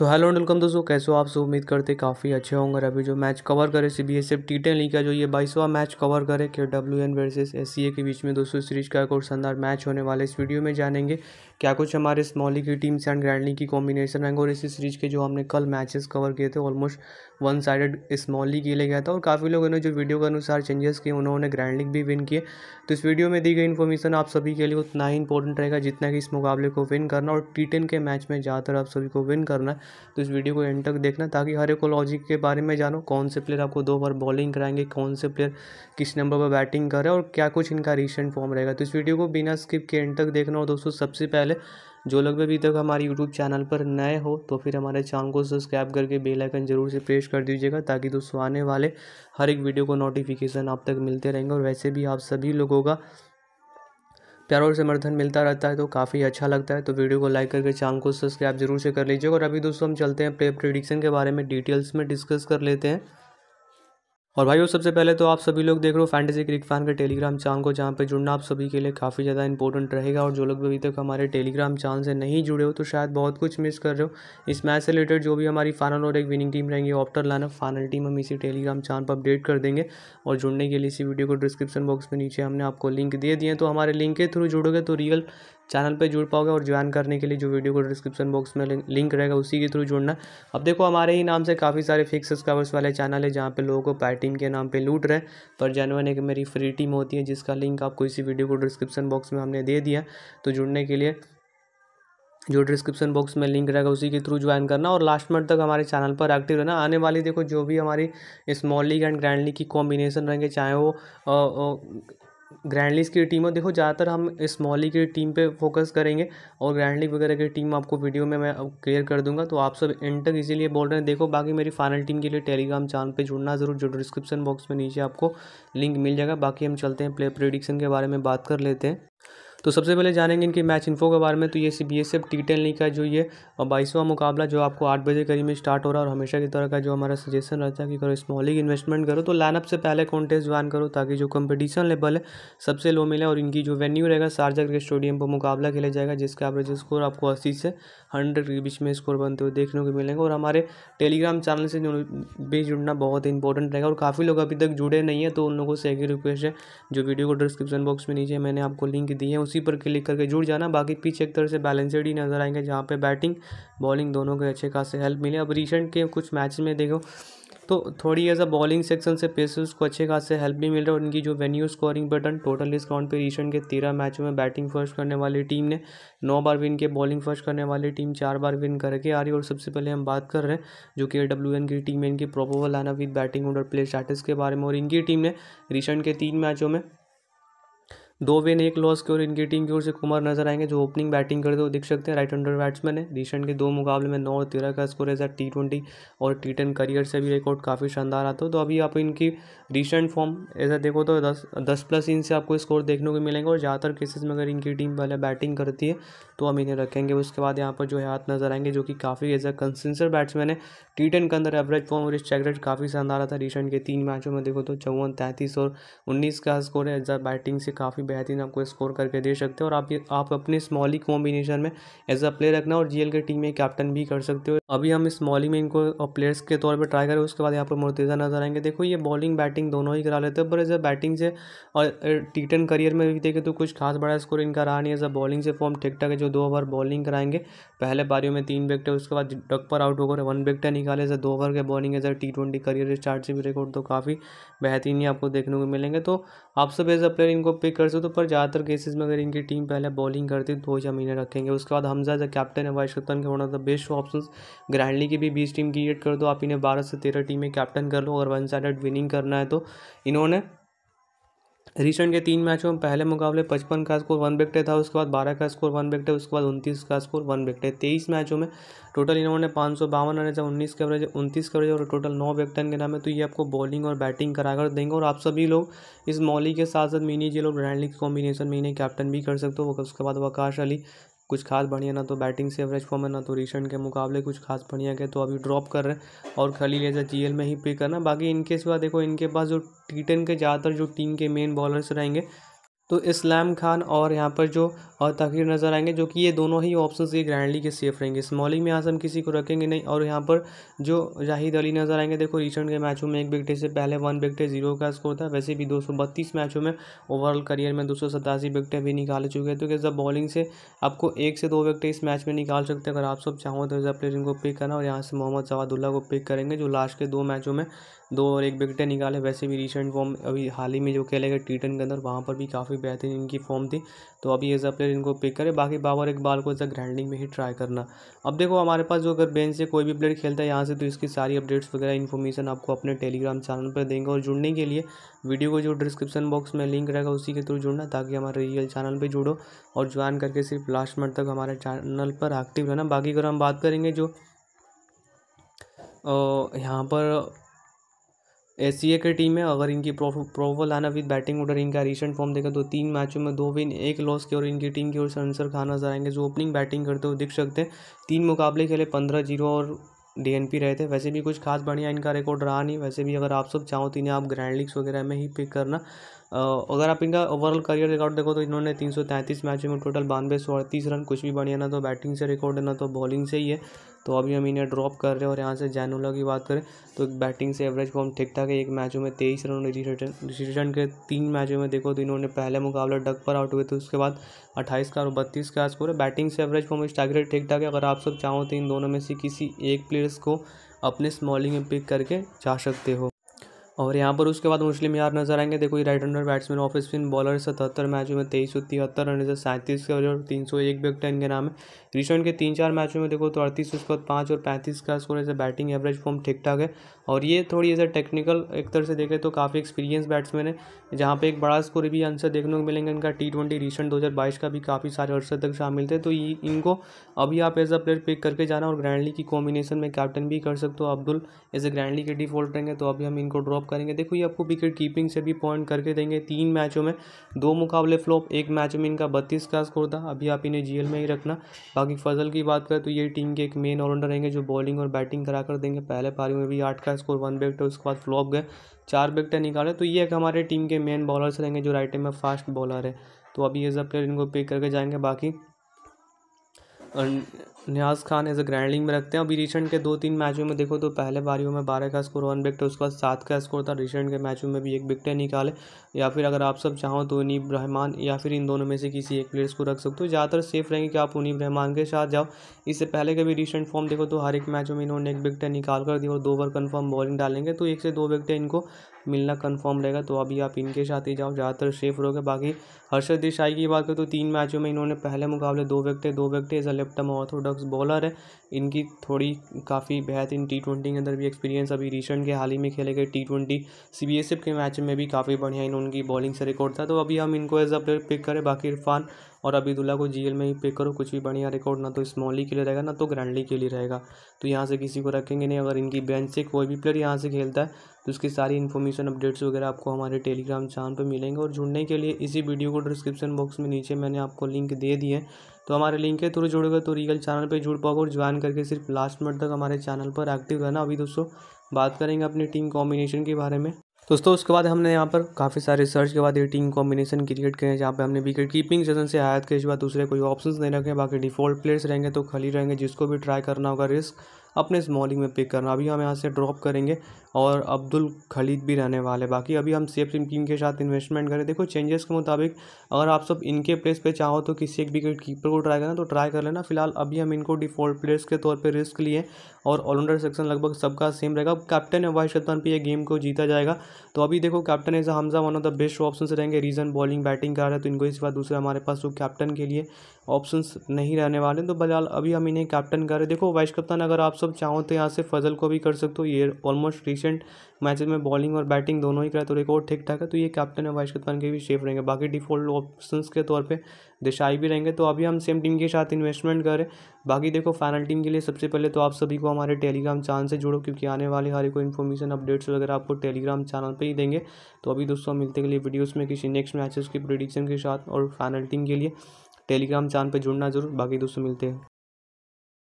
तो hello and welcome दोस्तों कैसे हो आप सब उम्मीद करते काफ़ी अच्छे होंगे अभी जो मैच कवर करे C B S F T ten league का जो ये बाईसवा मैच कवर करे के W N versus S C A के बीच में दोस्तों सीरीज का एक और शानदार मैच होने वाले इस वीडियो में जानेंगे क्या कुछ हमारे स्मॉली की टीम्स एंड ग्रैंड लीग की कॉम्बिनेशन रहेंगे और इसी सीरीज के जो हमने कल मैचेस कवर किए थे almost one sided small league लिए गया था और काफ़ी लोगों ने जो वीडियो के अनुसार चेंजेस किए उन्होंने ग्रैंड लीग भी विन किए तो इस वीडियो में दी गई इन्फॉर्मेशन आप सभी के लिए उतना ही इंपॉर्टेंट रहेगा जितना कि इस मुकाबले को विन करना और टी टेन के मैच में ज़्यादातर आप सभी को विन करना है तो इस वीडियो को एंड तक देखना ताकि हर एक लॉजिक के बारे में जानो कौन से प्लेयर आपको दो बार बॉलिंग कराएंगे कौन से प्लेयर किस नंबर पर बैटिंग कर रहे हैं और क्या कुछ इनका रिसेंट फॉर्म रहेगा तो इस वीडियो को बिना स्किप के एंड तक देखना हो दोस्तों सबसे पहले जो लोग भी अभी तक हमारे यूट्यूब चैनल पर नए हो तो फिर हमारे चैनल को सब्सक्राइब करके बेल आइकन जरूर से प्रेस कर दीजिएगा ताकि दोस्तों आने वाले हर एक वीडियो को नोटिफिकेशन आप तक मिलते रहेंगे और वैसे भी आप सभी लोगों का प्यार और समर्थन मिलता रहता है तो काफ़ी अच्छा लगता है तो वीडियो को लाइक करके चैनल को सब्सक्राइब जरूर से कर लीजिएगा और अभी दोस्तों हम चलते हैं प्रे प्रिडिक्शन के बारे में डिटेल्स में डिस्कस कर लेते हैं और भाई सबसे पहले तो आप सभी लोग देख रहे हो फैंटेसी क्रिक फैन के टेलीग्राम चैनल को जहाँ पे जुड़ना आप सभी के लिए काफ़ी ज़्यादा इंपॉर्टेंट रहेगा और जो लोग अभी तक हमारे टेलीग्राम चैनल से नहीं जुड़े हो तो शायद बहुत कुछ मिस कर रहे हो इस मैच से रिलेटेड जो भी हमारी फाइनल और एक विनिंग टीम रहेंगी ऑप्टर लाइन फाइनल टीम हम इसी टेलीग्राम चैनल पर अपडेट कर देंगे और जुड़ने के लिए इसी वीडियो को डिस्क्रिप्शन बॉक्स में नीचे हमने आपको लिंक दे दिए तो हमारे लिंक के थ्रू जुड़ोगे तो रियल चैनल पे जुड़ पाओगे और ज्वाइन करने के लिए जो वीडियो को डिस्क्रिप्शन बॉक्स में लिंक रहेगा उसी के थ्रू जुड़ना अब देखो हमारे ही नाम से काफ़ी सारे फिक्स सब्सक्राइबर्स वाले चैनल है जहाँ पे लोगों को पैटिंग के नाम पे लूट रहे पर जानवर एक मेरी फ्री टीम होती है जिसका लिंक आपको इसी वीडियो को डिस्क्रिप्शन बॉक्स में हमने दे दिया तो जुड़ने के लिए जो डिस्क्रिप्शन बॉक्स में लिंक रहेगा उसी के थ्रू ज्वाइन करना और लास्ट मंथ तक हमारे चैनल पर एक्टिव रहना आने वाली देखो जो भी हमारी small league and grand league की कॉम्बिनेशन रहेंगे चाहे वो ग्रैंड लीग की टीम है देखो ज़्यादातर हम स्मॉल लीग की टीम पे फोकस करेंगे और ग्रैंड लीग वगैरह की टीम आपको वीडियो में मैं क्लियर कर दूंगा तो आप सब एंड तक इसीलिए बोल रहे हैं देखो बाकी मेरी फाइनल टीम के लिए टेलीग्राम चैनल पे जुड़ना ज़रूर जो डिस्क्रिप्शन बॉक्स में नीचे आपको लिंक मिल जाएगा बाकी हम चलते हैं प्ले प्रिडिक्शन के बारे में बात कर लेते हैं तो सबसे पहले जानेंगे इनके मैच इन्फो के बारे में तो ये C B S F T ten league का जो ये बाईसवां मुकाबला जो आपको आठ बजे करीब में स्टार्ट हो रहा है और हमेशा की तरह का जो हमारा सजेशन रहता है कि करो स्मॉल लीग इन्वेस्टमेंट करो तो लाइनअप से पहले कॉन्टेस्ट ज्वाइन करो ताकि जो कंपटीशन लेवल है सबसे लो मिले और इनकी जो वेन्यू रहेगा शारजा क्रिकेट स्टेडियम पर मुकाबला खेला जाएगा जिसका एवरेज स्कोर आपको अस्सी से हंड्रेड के बीच में स्कोर बनते हुए देखने को मिलेंगे और हमारे टेलीग्राम चैनल से भी जुड़ना बहुत ही इंपॉर्टेंट रहेगा और काफ़ी लोग अभी तक जुड़े नहीं है तो उन लोगों से एक ही रिक्वेस्ट है जो वीडियो को डिस्क्रिप्शन बॉक्स में नीचे मैंने आपको लिंक दी है उसी पर क्लिक करके जुड़ जाना बाकी पीछे एक तरह से बैलेंसड ही नज़र आएंगे जहाँ पे बैटिंग बॉलिंग दोनों के अच्छे खासे हेल्प मिले अब रिसेंट के कुछ मैच में देखो तो थोड़ी ऐसा बॉलिंग सेक्शन से पेसर्स को अच्छे खासे हेल्प भी मिल रहा है उनकी जो वेन्यू स्कोरिंग बटन टोटल इस ग्राउंड पे रिसेंट के तेरह मैचों में बैटिंग फर्स्ट करने वाली टीम ने नौ बार विन के बॉलिंग फर्स्ट करने वाली टीम चार बार विन करके आ रही है और सबसे पहले हम बात कर रहे हैं जो कि डब्ल्यू एन की टीम है इनकी प्रोपोवल आना with batting order play stats के बारे में और इनकी टीम ने रिसेंट के तीन मैचों में दो विन एक लॉस की ओर इनकी टीम की ओर से कुमार नजर आएंगे जो ओपनिंग बैटिंग करते हुए दिख सकते हैं राइट हंडर बैट्समैन है रिसेंट के दो मुकाबले में नौ और तेरह का स्कोर है टी ट्वेंटी और टी टेन करियर से भी रिकॉर्ड काफ़ी शानदार आता है तो अभी आप इनकी रिसेंट फॉर्म ऐसा देखो तो दस दस प्लस इन से आपको स्कोर देखने को मिलेंगे और ज़्यादातर केसेस में अगर इनकी टीम पहले बैटिंग करती है तो हम इन्हें रखेंगे उसके बाद यहाँ पर जो है हाथ नजर आएंगे जो कि काफ़ी एज अ कंसेंसर बैट्समैन है टी टेन के अंदर एवरेज फॉर्म और इस चैकरेट काफ़ी शानदार आता है रिसेंट के तीन मैचों में देखो तो चौवन तैंतीस और उन्नीस का स्कोर है एज बैटिंग से काफ़ी बेहतरीन आपको स्कोर करके दे सकते हो और आप आप अपने स्मॉली कॉम्बिनेशन में एज अ प्लेयर रखना और जीएल के टीम में कैप्टन भी कर सकते हो अभी हम स्मॉली में इनको प्लेयर्स के तौर पर ट्राई करें उसके बाद यहाँ पर मुर्तज़ा नजर आएंगे देखो ये बॉलिंग बैटिंग दोनों ही करा लेते हैं पर एज अ बैटिंग से और टी करियर में भी देखें तो कुछ खास बड़ा स्कोर इनका रहा नहीं एज अ बॉलिंग से फॉर्म ठीक ठाक है जो दो ओवर बॉलिंग कराएंगे पहले पारियों में तीन विकटें उसके बाद डक पर आउट होकर वन विकटें निकाले जैसे दो ओवर के बॉलिंग है a T twenty career start से भी रिकॉर्ड तो काफ़ी बेहतरीन ही आपको देखने को मिलेंगे तो आप सब एज अ प्लेयर इनको पिक कर सकते तो पर ज़्यादातर केसेस में अगर इनकी टीम पहले बॉलिंग करती तो ही जमीने रखेंगे उसके बाद हमजा जब कैप्टन है वाइस कप्तान के होना था बेस्ट ऑप्शन ग्रैंडली की भी बीस टीम क्रिएट कर दो आप इन्हें बारह से तेरह टीमें कैप्टन कर लो अगर वन साइड विनिंग करना है तो इन्होंने रिसेंट के तीन मैचों में पहले मुकाबले पचपन का स्कोर वन विकटे था उसके बाद बारह का स्कोर वन विकटे उसके बाद उनतीस का स्कोर वन विकटे तेईस मैचों में टोटल इन्होंने पाँच सौ बावन रन जब उन्नीस के एवरेज उनतीस के एवरेज और टोटल नौ विकटन के नाम है तो ये आपको बॉलिंग और बैटिंग कराकर देंगे और आप सभी लोग इस मौली के साथ साथ मीनी जी लोग ग्रैंड कॉम्बिनेशन में इन्हें कैप्टन भी कर सकते हो उसके बाद वकाश अली कुछ खास बढ़िया ना तो बैटिंग से एवरेज फॉर्म है ना तो रिसेंट के मुकाबले कुछ खास बढ़िया के तो अभी ड्रॉप कर रहे हैं और खाली लेजा जी में ही पे करना बाकी इनके सिवा देखो इनके पास जो टी टेन के ज़्यादातर जो टीम के मेन बॉलर्स रहेंगे तो इस्लाम खान और यहाँ पर जो तकीर नज़र आएंगे जो कि ये दोनों ही ऑप्शन ये ग्रैंडली के सेफ रहेंगे स्मॉलिंग में आजम हम किसी को रखेंगे नहीं और यहाँ पर जो जाहिद अली नज़र आएंगे देखो रिसेंट के मैचों में एक विकटे से पहले वन विकटे जीरो का स्कोर था वैसे भी दो मैचों में ओवरऑल करियर में दो सौ विकटे भी निकाल चुके हैं तो जब बॉलिंग से आपको एक से दो विकटे इस मैच में निकाल सकते हैं अगर आप सब चाहो तो जब प्लेयर इनको पिक करना और यहाँ से मोहम्मद जवादुल्ला को पिक करेंगे जो लास्ट के दो मैचों में दो और एक विकेटें निकाले वैसे भी रिसेंट फॉर्म अभी हाल ही में जो खेले गए टी टेन के अंदर वहाँ पर भी काफ़ी बेहतरीन इनकी फॉर्म थी तो अभी एज अ प्लेयर इनको पिक करें बाकी बाबर एक बाल को एज अ ग्राइंडिंग में ही ट्राई करना अब देखो हमारे पास जो अगर बेंच से कोई भी प्लेयर खेलता है यहाँ से तो इसकी सारी अपडेट्स वगैरह इन्फॉर्मेशन आपको अपने टेलीग्राम चैनल पर देंगे और जुड़ने के लिए वीडियो को जो डिस्क्रिप्शन बॉक्स में लिंक रहेगा उसी के थ्रू जुड़ना ताकि हमारे रियल चैनल पर जुड़ो और ज्वाइन करके सिर्फ लास्ट मंथ तक हमारे चैनल पर एक्टिव रहना बाकी अगर हम बात करेंगे जो यहाँ पर एस की टीम है अगर इनकी प्रोबल आना विद बैटिंग ऑर्डर इनका रिसेंट फॉर्म देखा तो तीन मैचों में दो विन एक लॉस की और इनकी टीम की ओर से अंसर खाना नजर आएंगे जो ओपनिंग बैटिंग करते हुए दिख सकते हैं तीन मुकाबले खेले पंद्रह जीरो और डीएनपी रहे थे वैसे भी कुछ खास बढ़िया इनका रिकॉर्ड रहा नहीं वैसे भी अगर आप सब चाहो तो इन्हें आप ग्रैंड लीग्स वगैरह में ही पिक करना अगर आप इनका ओवरऑल करियर रिकॉर्ड देखो तो इन्होंने 333 मैचों में टोटल बानवे सौ अड़तीस रन कुछ भी बढ़िया ना तो बैटिंग से रिकॉर्ड है ना तो बॉलिंग से ही है तो अभी हम इन्हें ड्रॉप कर रहे हैं और यहाँ से जैनोला की बात करें तो बैटिंग से एवरेज को हम ठीक ठाक है एक मैचों में तेईस रन रिटर्न रिटर्न के तीन मैचों में देखो तो इन्होंने पहले मुकाबला डक पर आउट हुए थे तो उसके बाद अट्ठाईस का और बत्तीस का स्कोर है बैटिंग से एवरेज फॉर्म स्टाइक रेट ठीक ठाक है अगर आप सब चाहो तो इन दोनों में से किसी एक प्लेयर्स को अपने स्मॉलिंग में पिक करके जा सकते हो और यहाँ पर उसके बाद मुस्लिम यार नजर आएंगे देखो ये right hander batsman off spin bowler सतहत्तर मैचों में तेईस सौ तिहत्तर रन से सैंतीस के और तीन सौ एक विकेट इनके नाम है रिसेंट के तीन चार मैचों में देखो तो अड़तीस उसके बाद पाँच और पैंतीस का स्कोर ऐसे बैटिंग एवरेज फॉर्म ठीक ठाक है और ये थोड़ी ऐसे टेक्निकल एक तरह से देखें तो काफ़ी एक्सपीरियंस बैट्समैन है जहाँ पर एक बड़ा स्कोर भी आंसर देखने को मिलेंगे इनका टी ट्वेंटी रिसेंट दो का भी काफ़ी सारे अर्से तक शामिल थे तो इनको अभी आप एज अ प्लेयर पिक करके जाना और ग्रैंडली की कॉम्बिनेशन में कैप्टन भी कर सकते हो अब्दुल एज ए ग्रैंडली के डिफॉल्ट रहेंगे तो अभी हम इनको ड्रॉप करेंगे देखो ये आपको विकेट कीपिंग से भी पॉइंट करके देंगे तीन मैचों में दो मुकाबले फ्लॉप एक मैच में इनका बत्तीस का स्कोर था अभी आप इन्हें जीएल में ही रखना बाकी फजल की बात करें तो ये टीम के एक मेन ऑलराउंडर रहेंगे जो बॉलिंग और बैटिंग करा कर देंगे पहले पारी में भी आठ का स्कोर वन विकेट उसके बाद फ्लॉप गए चार विकेटें निकाले तो ये एक हमारे टीम के मेन बॉलर्स रहेंगे जो राइट में फास्ट बॉलर है तो अभी ये सब प्लेयर इनको पिक करके जाएंगे बाकी Niaz Khan as a grand में रखते हैं अभी रिसेंट के दो तीन मैचों में देखो तो पहले बारियों में बारह का स्कोर वन विकेट उसके बाद सात का स्कोर था रिसेंट के मैचों में भी एक विकटें निकाले या फिर अगर आप सब चाहो तो उनीब रहमान या फिर इन दोनों में से किसी एक प्लेयर्स को रख सकते हो ज़्यादातर सेफ रहेंगे कि आप उनीब रहमान के साथ जाओ इससे पहले कभी भी रिसेंट फॉर्म देखो तो हर एक मैचों में इन्होंने एक विकटें निकाल कर दी और दो ओवर कन्फर्म बॉलिंग डालेंगे तो एक से दो विकटें इनको मिलना कन्फर्म रहेगा तो अभी आप इनके साथ ही जाओ ज़्यादातर सेफ रहोगे बाकी हर्षद देसाई की बात करें तो तीन मैचों में इन्होंने पहले मुकाबले दो विकटें दो विकटें as a left orthodox orthodox bowler है इनकी थोड़ी काफ़ी बेहतरीन टी ट्वेंटी के अंदर भी एक्सपीरियंस अभी रिसेंट के हाल ही में खेले गए T twenty C B S F के मैच में भी काफ़ी बढ़िया इन उनकी बॉलिंग से रिकॉर्ड था तो अभी हम इनको एज अ प्लेयर पिक करें बाकी इरफान और अबीदुल्ला को जीएल में ही पिक करो कुछ भी बढ़िया रिकॉर्ड ना तो स्मॉली के लिए रहेगा ना तो ग्रैंडली के लिए रहेगा तो यहाँ से किसी को रखेंगे नहीं अगर इनकी बेंच से कोई भी प्लेयर यहाँ से खेलता है तो उसकी सारी इन्फॉर्मेशन अपडेट्स वगैरह आपको हमारे टेलीग्राम चैनल पर मिलेंगे और जुड़ने के लिए इसी वीडियो को डिस्क्रिप्शन बॉक्स में नीचे मैंने आपको लिंक दे दिए तो हमारे लिंक के थ्रू गए तो रीगल चैनल पर जुड़ पाओगे और ज्वाइन करके सिर्फ लास्ट मिनट तक हमारे चैनल पर एक्टिव रहना अभी दोस्तों बात करेंगे अपनी टीम कॉम्बिनेशन के बारे में दोस्तों उसके बाद हमने यहाँ पर काफ़ी सारे रिसर्च के बाद ये टीम कॉम्बिनेशन क्रिएट के हैं जहाँ पे हमने विकेट कीपिंग सेशन से आयात के बाद दूसरे कोई ऑप्शंस नहीं रखे बाकी डिफॉल्ट प्लेयर्स रहेंगे तो खाली रहेंगे जिसको भी ट्राई करना होगा रिस्क अपने स्मॉलिंग में पिक करना अभी हम यहाँ से ड्रॉप करेंगे और अब्दुल खलीद भी रहने वाले बाकी अभी हम सेफ टीम के साथ इन्वेस्टमेंट करें देखो चेंजेस के मुताबिक अगर आप सब इनके प्लेस पे चाहो तो किसी एक विकेट कीपर को ट्राई करना तो ट्राई कर लेना फिलहाल अभी हम इनको डिफॉल्ट प्लेयर्स के तौर पर रिस्क लिए और ऑलराउंडर सेक्शन लगभग सबका सेम रहेगा कैप्टन है वाइस कप्तान पर यह गेम को जीता जाएगा तो अभी देखो captain as Hamza one of the best option रहेंगे रीजन बॉलिंग बैटिंग कर रहे हैं तो इनको इसके बाद दूसरे हमारे पास जो तो कैप्टन के लिए ऑप्शन नहीं रहने वाले तो बजाल अभी हम इन्हें कैप्टन कर रहे देखो वाइस कप्तान अगर आप सब चाहो तो यहाँ से फजल को भी कर सकते हो ये ऑलमोस्ट रिसेंट मैचेस में बॉलिंग और बैटिंग दोनों ही करा तो रिकॉर्ड ठीक ठाक है तो ये कैप्टन है वाइस कप्तान के भी सेफ रहेंगे बाकी डिफॉल्ट ऑप्शन के तौर पर दिशाई भी रहेंगे तो अभी हम सेम टीम के साथ इन्वेस्टमेंट करें बाकी देखो फाइनल टीम के लिए सबसे पहले तो आप सभी को हमारे टेलीग्राम चैनल से जुड़ो क्योंकि आने वाले हर एक इन्फॉर्मेशन अपडेट्स वगैरह आपको टेलीग्राम चैनल पर ही देंगे तो अभी दोस्तों मिलते के लिए वीडियोज़ में किसी नेक्स्ट मैचेस की प्रोडिक्शन के साथ और फाइनल टीम के लिए टेलीग्राम चैनल पर जुड़ना जरूर बाकी दोस्तों मिलते हैं